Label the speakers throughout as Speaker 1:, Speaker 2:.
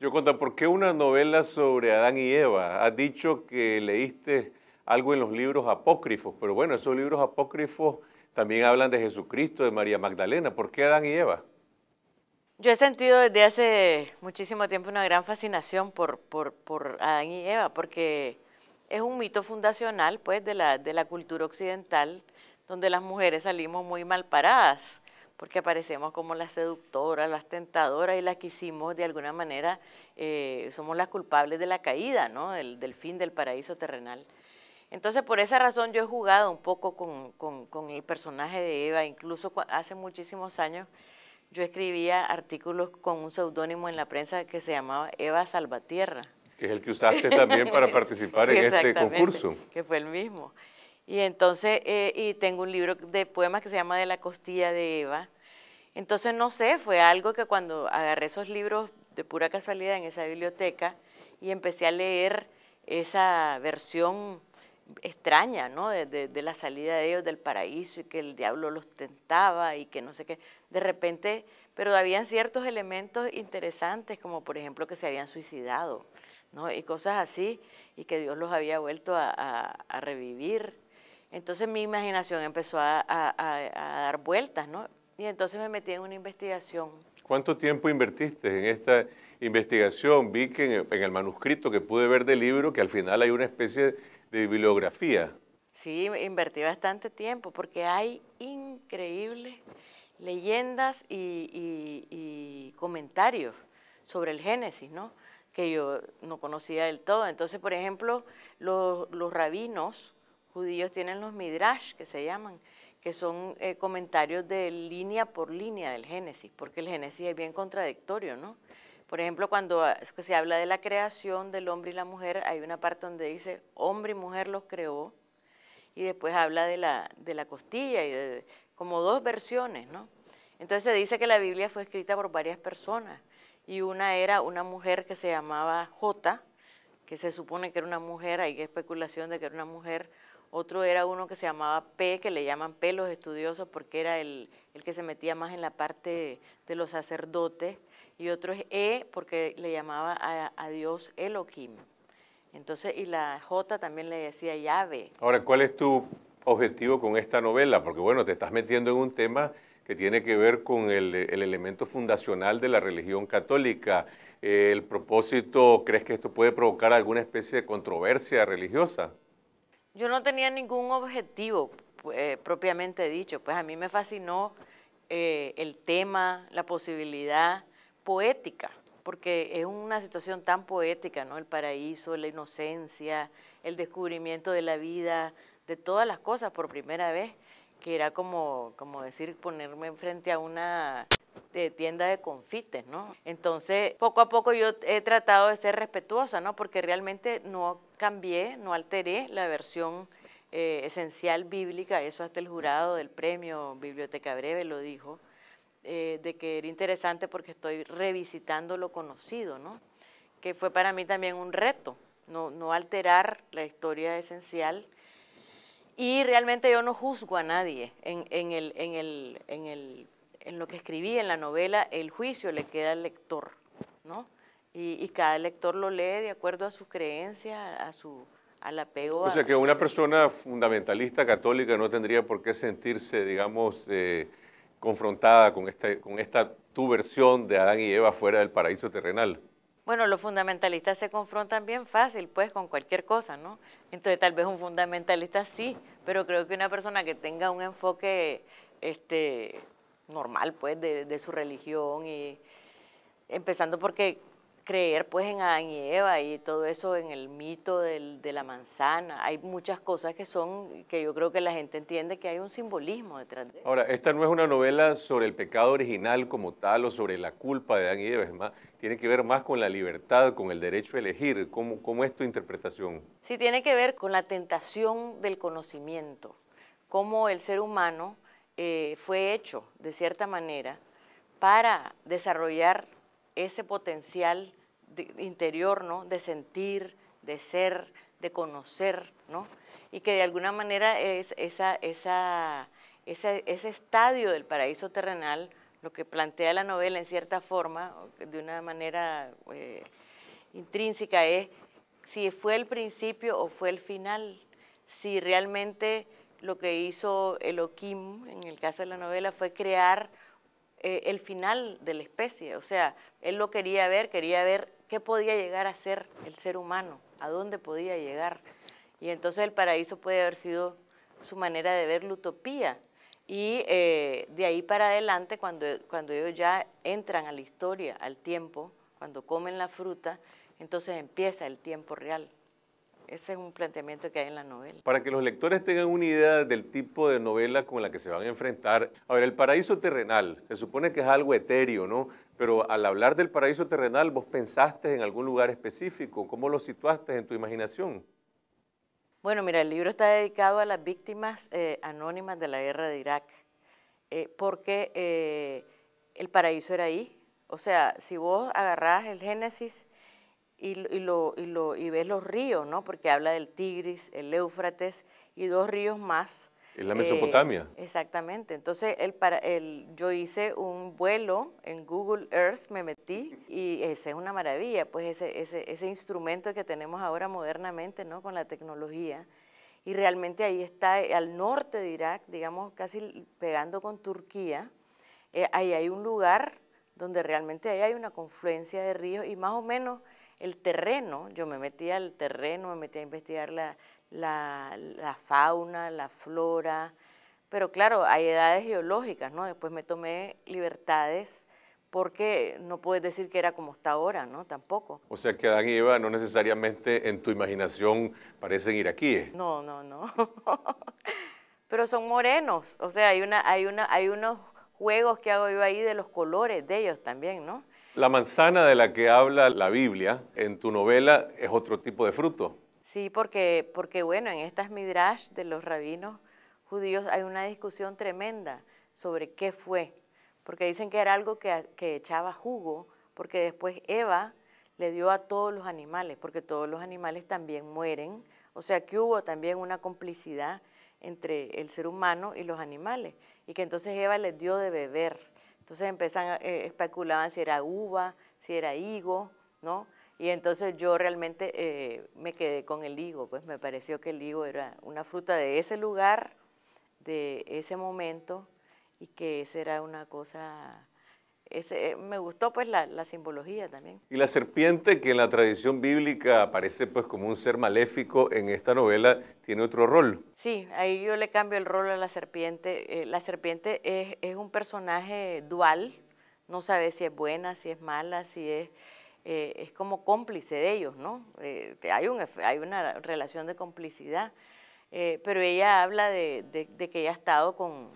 Speaker 1: Yo conta ¿por qué una novela sobre Adán y Eva? Has dicho que leíste algo en los libros apócrifos, pero bueno, esos libros apócrifos también hablan de Jesucristo, de María Magdalena. ¿Por qué Adán y Eva?
Speaker 2: Yo he sentido desde hace muchísimo tiempo una gran fascinación por, Adán y Eva, porque es un mito fundacional pues, de la cultura occidental, donde las mujeres salimos muy mal paradas, porque aparecemos como las seductoras, las tentadoras y las que hicimos de alguna manera, eh, somos las culpables de la caída, del, fin del paraíso terrenal. Entonces, por esa razón yo he jugado un poco con, el personaje de Eva, incluso hace muchísimos años yo escribía artículos con un seudónimo en la prensa que se llamaba Eva Salvatierra.
Speaker 1: Que es el que usaste también para participar en este concurso.
Speaker 2: Que fue el mismo. Y entonces, eh, y tengo un libro de poemas que se llama De la costilla de Eva. Entonces, no sé, fue algo que cuando agarré esos libros de pura casualidad en esa biblioteca y empecé a leer esa versión extraña, ¿no? De, la salida de ellos del paraíso y que el diablo los tentaba y que no sé qué. De repente, pero habían ciertos elementos interesantes, como por ejemplo que se habían suicidado, ¿no? Y cosas así, y que Dios los había vuelto a revivir. Entonces mi imaginación empezó a, dar vueltas, ¿no? Y entonces me metí en una investigación.
Speaker 1: ¿Cuánto tiempo invertiste en esta investigación? Vi que en, el manuscrito que pude ver del libro, que al final hay una especie de bibliografía.
Speaker 2: Sí, invertí bastante tiempo porque hay increíbles leyendas y, comentarios sobre el Génesis, ¿no? Que yo no conocía del todo. Entonces, por ejemplo, los rabinos judíos tienen los midrash, que se llaman, que son eh, comentarios de línea por línea del Génesis, porque el Génesis es bien contradictorio, ¿no? Por ejemplo, cuando ah, se habla de la creación del hombre y la mujer, hay una parte donde dice, hombre y mujer los creó, y después habla de la, de la costilla, y como dos versiones, ¿no? Entonces se dice que la Biblia fue escrita por varias personas, y una era una mujer que se llamaba Jota, que se supone que era una mujer, hay especulación de que era una mujer, otro era uno que se llamaba P, que le llaman P los estudiosos porque era el, que se metía más en la parte de, los sacerdotes, y otro es E porque le llamaba a, a, Dios Elohim. Entonces, y la J también le decía llave.
Speaker 1: Ahora, ¿cuál es tu objetivo con esta novela? Porque bueno, te estás metiendo en un tema que tiene que ver con el elemento fundacional de la religión católica. Eh, ¿El propósito, crees que esto puede provocar alguna especie de controversia religiosa?
Speaker 2: Yo no tenía ningún objetivo eh, propiamente dicho, pues a mí me fascinó eh, el tema, la posibilidad poética, porque es una situación tan poética, ¿no? El paraíso, la inocencia, el descubrimiento de la vida, de todas las cosas por primera vez, que era como, como decir, ponerme frente a una de tienda de confites, ¿no? Entonces, poco a poco yo he tratado de ser respetuosa, ¿no? Porque realmente no cambié, no alteré la versión eh, esencial bíblica, eso hasta el jurado del premio Biblioteca Breve lo dijo, eh, de que era interesante porque estoy revisitando lo conocido, ¿no? Que fue para mí también un reto, no, no alterar la historia esencial. Y realmente yo no juzgo a nadie en, en, el, en, el, en el en lo que escribí en la novela, el juicio le queda al lector, ¿no? Y, cada lector lo lee de acuerdo a su creencia, a su, al apego. O sea, que una
Speaker 1: persona fundamentalista católica no tendría por qué sentirse, digamos, eh, confrontada con, este, con esta tu versión de Adán y Eva fuera del paraíso terrenal.
Speaker 2: Bueno, los fundamentalistas se confrontan bien fácil, pues, con cualquier cosa, ¿no? Entonces, tal vez un fundamentalista sí, pero creo que una persona que tenga un enfoque este, normal, pues, de, su religión y empezando porque creer pues en Adán y Eva y todo eso en el mito de la manzana. Hay muchas cosas que son, que yo creo que la gente entiende que hay un simbolismo detrás de
Speaker 1: Ahora, esta no es una novela sobre el pecado original como tal o sobre la culpa de Adán y Eva, es más, tiene que ver más con la libertad, con el derecho a elegir. ¿Cómo, cómo es tu interpretación?
Speaker 2: Sí, tiene que ver con la tentación del conocimiento, cómo el ser humano eh, fue hecho de cierta manera para desarrollar ese potencial interior, De sentir, de ser, de conocer, Y que de alguna manera es ese estadio del paraíso terrenal, lo que plantea la novela en cierta forma, de una manera eh, intrínseca, es si fue el principio o fue el final, si realmente lo que hizo Elohim en el caso de la novela fue crear eh, el final de la especie. O sea, él lo quería ver, quería ver qué podía llegar a ser el ser humano, a dónde podía llegar. Y entonces el paraíso puede haber sido su manera de ver la utopía. Y eh, de ahí para adelante, cuando, cuando ellos ya entran a la historia, al tiempo, cuando comen la fruta, entonces empieza el tiempo real. Ese es un planteamiento que hay en la novela.
Speaker 1: Para que los lectores tengan una idea del tipo de novela con la que se van a enfrentar. A ver, el paraíso terrenal, se supone que es algo etéreo, ¿no? Pero al hablar del paraíso terrenal, vos pensaste en algún lugar específico. ¿Cómo lo situaste en tu imaginación?
Speaker 2: Bueno, mira, el libro está dedicado a las víctimas eh, anónimas de la guerra de Irak, eh, porque eh, el paraíso era ahí. O sea, si vos agarrás el Génesis y, lo, y, ves los ríos, ¿no? Porque habla del Tigris, el Éufrates y dos ríos más. En la Mesopotamia. Eh, exactamente. Entonces, el, para, el, yo hice un vuelo en Google Earth, me metí y esa es una maravilla, pues ese, ese, ese instrumento que tenemos ahora modernamente, ¿no? Con la tecnología. Y realmente ahí está, al norte de Irak, digamos, casi pegando con Turquía, eh, ahí hay un lugar donde realmente ahí hay una confluencia de ríos y más o menos el terreno, yo me metí al terreno, me metí a investigar la, la, fauna, la flora, pero claro, hay edades geológicas, ¿no? Después me tomé libertades porque no puedes decir que era como está ahora, ¿no? Tampoco.
Speaker 1: O sea que Adán y Eva no necesariamente en tu imaginación parecen iraquíes.
Speaker 2: No, no, no. Pero son morenos, o sea, hay, una, hay, una, hay unos juegos que hago yo ahí de los colores de ellos también, ¿no?
Speaker 1: La manzana de la que habla la Biblia en tu novela es otro tipo de fruto.
Speaker 2: Sí, porque, porque bueno, en estas midrash de los rabinos judíos hay una discusión tremenda sobre qué fue, porque dicen que era algo que, que echaba jugo, porque después Eva le dio a todos los animales, porque todos los animales también mueren, o sea que hubo también una complicidad entre el ser humano y los animales, y que entonces Eva les dio de beber entonces empezan a eh, especulaban si era uva, si era higo, ¿no? Y entonces yo realmente eh, me quedé con el higo, pues me pareció que el higo era una fruta de ese lugar, de ese momento, y que esa era una cosa eh, me gustó pues la, simbología también.
Speaker 1: Y la serpiente, que en la tradición bíblica aparece pues como un ser maléfico, en esta novela tiene otro rol.
Speaker 2: Sí, ahí yo le cambio el rol a la serpiente. Eh, la serpiente es, un personaje dual, no sabe si es buena, si es mala, si es... Eh, es como cómplice de ellos, ¿no? hay, un, hay una relación de complicidad, pero ella habla de, que ella ha estado con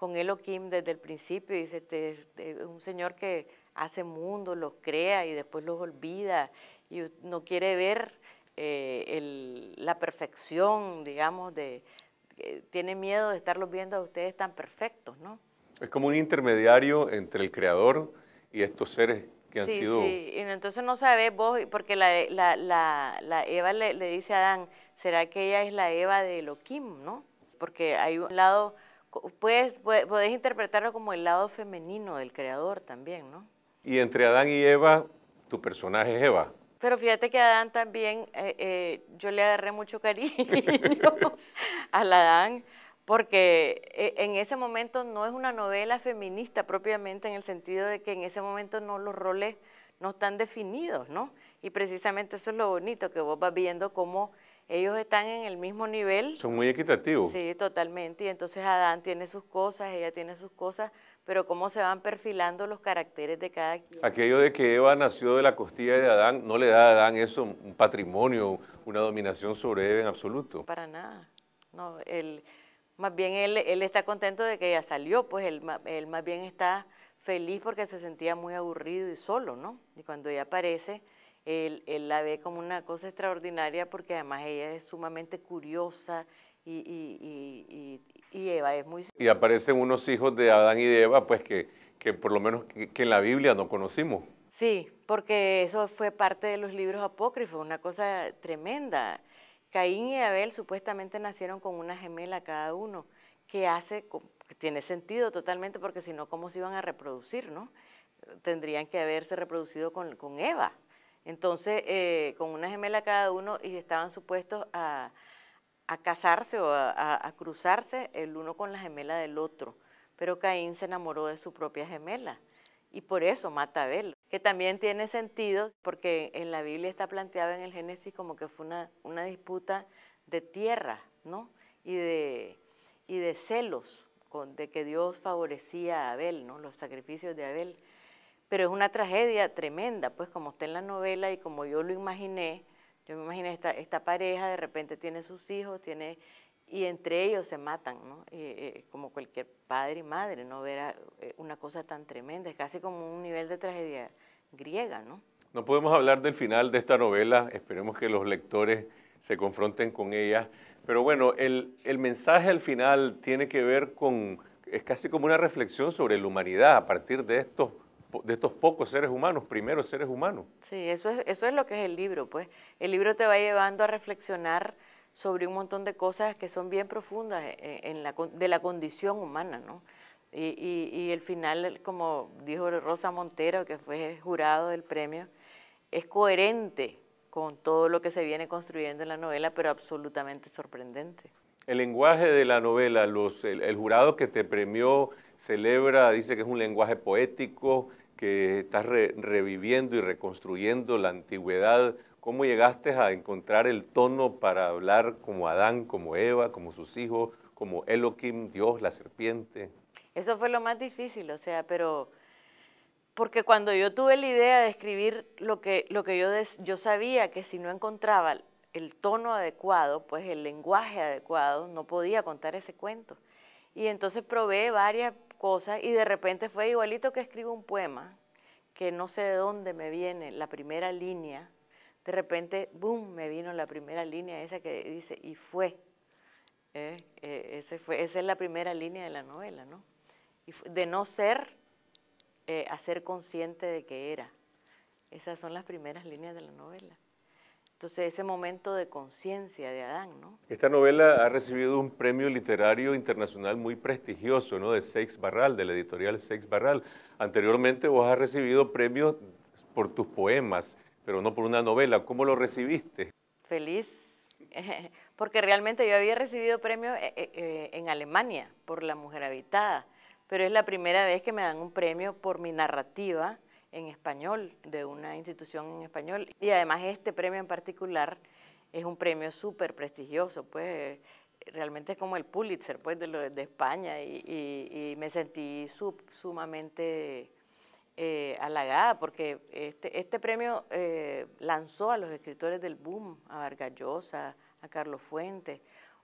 Speaker 2: con Elohim desde el principio. Dice, este, es un señor que hace mundo, los crea y después los olvida y no quiere ver eh, la perfección, digamos, de, tiene miedo de estarlos viendo a ustedes tan perfectos, ¿no?
Speaker 1: Es como un intermediario entre el creador y estos seres que han sido... Sí,
Speaker 2: y entonces no sabes vos, porque la, Eva le, le, dice a Adán, ¿será que ella es la Eva de Elohim, no? Porque hay un lado puedes, puedes interpretarlo como el lado femenino del creador también, ¿no?
Speaker 1: Y entre Adán y Eva, tu personaje es Eva.
Speaker 2: Pero fíjate que Adán también, eh, eh, yo le agarré mucho cariño al Adán, porque eh, en ese momento no es una novela feminista propiamente, en el sentido de que en ese momento no los roles no están definidos, ¿no? Y precisamente eso es lo bonito, que vos vas viendo cómo ellos están en el mismo nivel.
Speaker 1: Son muy equitativos. Sí,
Speaker 2: totalmente. Y entonces Adán tiene sus cosas, ella tiene sus cosas, pero cómo se van perfilando los caracteres de cada quien.
Speaker 1: Aquello de que Eva nació de la costilla de Adán, no le da a Adán eso un patrimonio, una dominación sobre Eva en absoluto.
Speaker 2: Para nada. No, él, más bien él, está contento de que ella salió, pues él, él más bien está feliz porque se sentía muy aburrido y solo, ¿no? Y cuando ella aparece él, la ve como una cosa extraordinaria porque además ella es sumamente curiosa y, Eva es muy... Y
Speaker 1: aparecen unos hijos de Adán y de Eva, pues que, por lo menos que, en la Biblia no conocimos.
Speaker 2: Sí, porque eso fue parte de los libros apócrifos, una cosa tremenda. Caín y Abel supuestamente nacieron con una gemela cada uno, que hace, tiene sentido totalmente, porque si no, ¿cómo se iban a reproducir, no? Tendrían que haberse reproducido con Eva. Entonces, eh, con una gemela cada uno y estaban supuestos a, casarse o a, cruzarse el uno con la gemela del otro. Pero Caín se enamoró de su propia gemela y por eso mata a Abel, que también tiene sentido porque en la Biblia está planteado en el Génesis como que fue una, disputa de tierra, ¿no? Y de, celos, de que Dios favorecía a Abel, ¿no? Los sacrificios de Abel pero es una tragedia tremenda, pues como está en la novela y como yo lo imaginé, yo me imaginé esta, esta pareja de repente tiene sus hijos, tiene y entre ellos se matan, ¿no? Eh, como cualquier padre y madre, ¿no? Ver eh, una cosa tan tremenda, es casi como un nivel de tragedia griega, ¿no?
Speaker 1: No podemos hablar del final de esta novela, esperemos que los lectores se confronten con ella, pero bueno, el, el mensaje al final tiene que ver con, es casi como una reflexión sobre la humanidad a partir de estos de estos pocos seres humanos, primeros seres humanos.
Speaker 2: Sí, eso es, lo que es el libro, pues. El libro te va llevando a reflexionar sobre un montón de cosas que son bien profundas eh, eh, de la condición humana, Y, el final, como dijo Rosa Montero, que fue jurado del premio, es coherente con todo lo que se viene construyendo en la novela, pero absolutamente sorprendente.
Speaker 1: El lenguaje de la novela, el jurado que te premió celebra, dice que es un lenguaje poético, que estás reviviendo y reconstruyendo la antigüedad, ¿cómo llegaste a encontrar el tono para hablar como Adán, como Eva, como sus hijos, como Elohim, Dios, la serpiente?
Speaker 2: Eso fue lo más difícil, o sea, pero porque cuando yo tuve la idea de escribir lo que, lo que yo, yo sabía que si no encontraba el tono adecuado, pues el lenguaje adecuado, no podía contar ese cuento. Y entonces probé varias y de repente fue igualito que escribo un poema, que no sé de dónde me viene la primera línea, de repente, boom, me vino la primera línea esa que dice, y fue. ¿eh? Eh, fue esa es la primera línea de la novela, ¿no? Y de no ser, eh, a ser consciente de que era. Esas son las primeras líneas de la novela. Entonces ese momento de conciencia de Adán, ¿no?
Speaker 1: Esta novela ha recibido un premio literario internacional muy prestigioso, ¿no? De Sex Barral, de la editorial Sex Barral. Anteriormente vos has recibido premios por tus poemas, pero no por una novela. ¿Cómo lo recibiste?
Speaker 2: Feliz, porque realmente yo había recibido premios eh, eh, eh, en Alemania por La Mujer Habitada, pero es la primera vez que me dan un premio por mi narrativa en español, de una institución en español. Y además este premio en particular es un premio súper prestigioso, pues realmente es como el Pulitzer pues, de, de España y, me sentí sumamente eh, halagada porque este, este premio eh, lanzó a los escritores del boom, a Vargallosa, a Carlos Fuentes,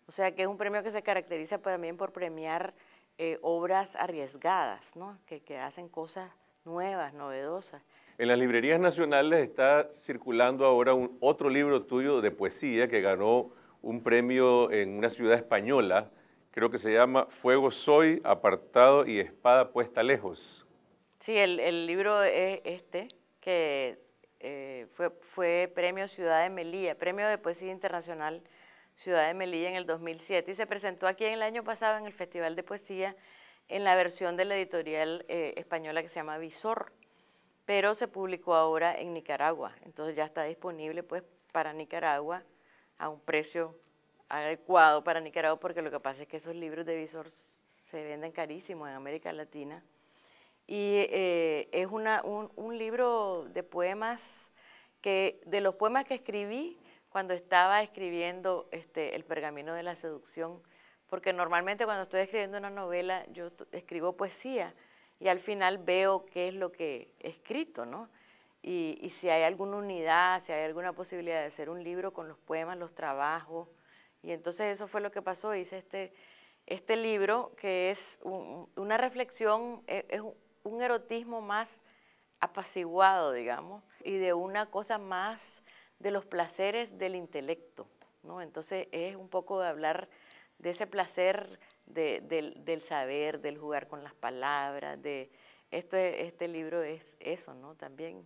Speaker 2: o sea que es un premio que se caracteriza también por premiar eh, obras arriesgadas, ¿no? que, que hacen cosas nuevas, novedosas.
Speaker 1: En las librerías nacionales está circulando ahora otro libro tuyo de poesía que ganó un premio en una ciudad española, creo que se llama Fuego Soy, Apartado y Espada Puesta Lejos.
Speaker 2: Sí, el, libro es este, que eh, fue, fue, premio Ciudad de Melilla, premio de poesía internacional Ciudad de Melilla en el 2007 y se presentó aquí el año pasado en el Festival de Poesía en la versión de la editorial eh, española que se llama Visor, pero se publicó ahora en Nicaragua, entonces ya está disponible pues para Nicaragua a un precio adecuado para Nicaragua, porque lo que pasa es que esos libros de Visor se venden carísimos en América Latina. Y eh, es una, un, libro de poemas que, de los poemas que escribí cuando estaba escribiendo este, El Pergamino de la Seducción, porque normalmente cuando estoy escribiendo una novela yo escribo poesía y al final veo qué es lo que he escrito, ¿no? Y, si hay alguna unidad, si hay alguna posibilidad de hacer un libro con los poemas, los trabajos. Y entonces eso fue lo que pasó, hice este, este libro que es una reflexión, e, es un erotismo más apaciguado, digamos, y de una cosa más de los placeres del intelecto, ¿no? Entonces es un poco de hablar de ese placer del, saber, del jugar con las palabras, de esto, este libro es eso, ¿no? También.